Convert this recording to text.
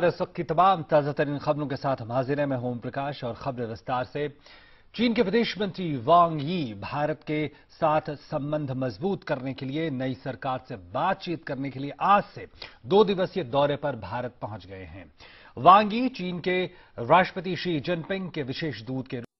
इस वक्त की तमाम ताज़ा तरीन खबरों के साथ हम हाजिर हैं मैं होम प्रकाश और खबर विस्तार से चीन के विदेश मंत्री वांग यी भारत के साथ संबंध मजबूत करने के लिए नई सरकार से बातचीत करने के लिए आज से दो दिवसीय दौरे पर भारत पहुंच गए हैं वांग यी चीन के राष्ट्रपति शी जिनपिंग के विशेष दूत के